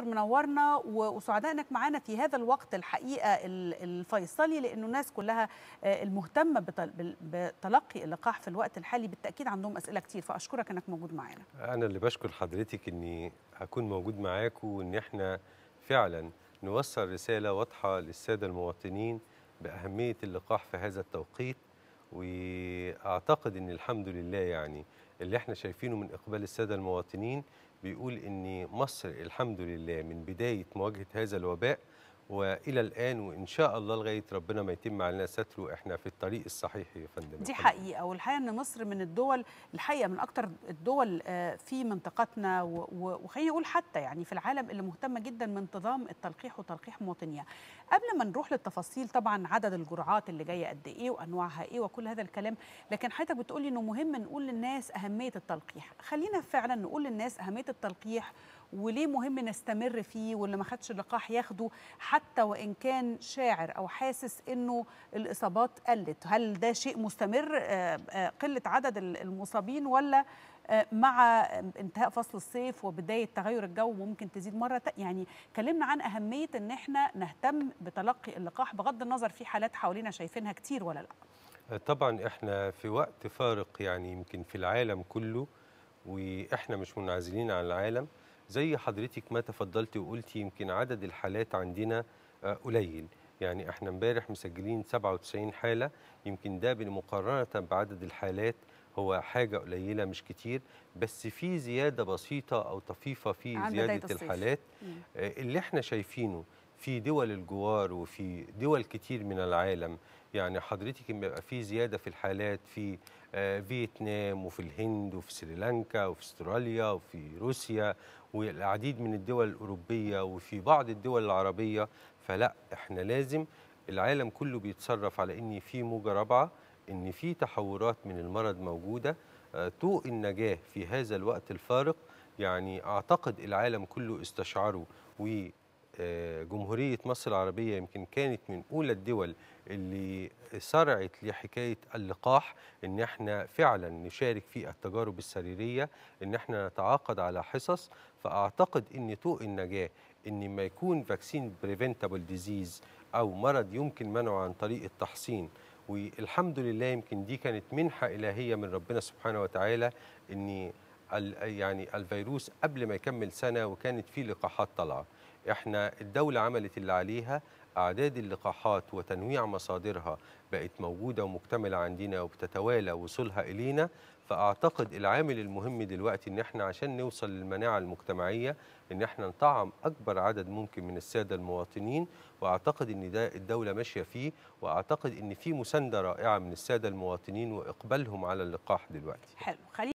دكتور منورنا وسعداء انك معانا في هذا الوقت الحقيقه الفيصلي لانه الناس كلها آه، المهتمه بتلقي اللقاح في الوقت الحالي بالتاكيد عندهم اسئله كتير فاشكرك انك موجود معانا. انا اللي بشكر حضرتك اني هكون موجود معاكم وان احنا فعلا نوصل رساله واضحه للساده المواطنين باهميه اللقاح في هذا التوقيت واعتقد ان الحمد لله يعني اللي احنا شايفينه من اقبال الساده المواطنين بيقول ان مصر الحمد لله من بدايه مواجهه هذا الوباء والى الان وان شاء الله لغايه ربنا ما يتم علينا ستره احنا في الطريق الصحيح يا فندم دي حقيقه والحقيقه ان مصر من الدول الحقيقه من اكثر الدول آه، في منطقتنا وخلينا نقول حتى يعني في العالم اللي مهتمه جدا بانتظام التلقيح وتلقيح مواطنيها قبل ما نروح للتفاصيل طبعا عدد الجرعات اللي جايه قد ايه وانواعها ايه وكل هذا الكلام لكن حضرتك بتقولي انه مهم نقول للناس اهميه التلقيح خلينا فعلا نقول للناس اهميه التلقيح وليه مهم نستمر فيه واللي ما خدش اللقاح ياخده حتى وان كان شاعر او حاسس انه الاصابات قلت هل ده شيء مستمر آه، آه، قله عدد المصابين ولا آه، مع انتهاء فصل الصيف وبدايه تغير الجو ممكن تزيد مره يعني كلمنا عن اهميه ان احنا نهتم بتلقي اللقاح بغض النظر في حالات حوالينا شايفينها كتير ولا لا طبعا احنا في وقت فارق يعني يمكن في العالم كله واحنا مش منعزلين عن العالم زي حضرتك ما تفضلتي وقلتي يمكن عدد الحالات عندنا آه، قليل يعني احنا امبارح مسجلين 97 حاله يمكن ده بالمقارنه بعدد الحالات هو حاجه قليله مش كتير بس في زياده بسيطه او طفيفه في زياده الحالات آه، اللي احنا شايفينه في دول الجوار وفي دول كتير من العالم يعني حضرتك يبقى في زياده في الحالات في آه، فيتنام وفي الهند وفي سريلانكا وفي استراليا وفي روسيا والعديد من الدول الاوروبيه وفي بعض الدول العربيه فلا احنا لازم العالم كله بيتصرف على ان في موجه رابعه ان في تحورات من المرض موجوده طوق آه، النجاه في هذا الوقت الفارق يعني اعتقد العالم كله استشعره و آه، جمهورية مصر العربية يمكن كانت من أولى الدول اللي سرعت لحكاية اللقاح إن احنا فعلا نشارك في التجارب السريرية إن احنا نتعاقد على حصص فأعتقد إن طوق النجاة إن ما يكون فاكسين بريفنتابل ديزيز أو مرض يمكن منعه عن طريق التحصين والحمد لله يمكن دي كانت منحة إلهية من ربنا سبحانه وتعالى إن يعني الفيروس قبل ما يكمل سنة وكانت فيه لقاحات طالعة احنا الدولة عملت اللي عليها أعداد اللقاحات وتنويع مصادرها بقت موجودة ومكتملة عندنا وبتتوالى وصولها إلينا فأعتقد العامل المهم دلوقتي إن إحنا عشان نوصل للمناعة المجتمعية إن إحنا نطعم أكبر عدد ممكن من السادة المواطنين وأعتقد إن ده الدولة ماشية فيه وأعتقد إن في مساندة رائعة من السادة المواطنين وإقبالهم على اللقاح دلوقتي حلو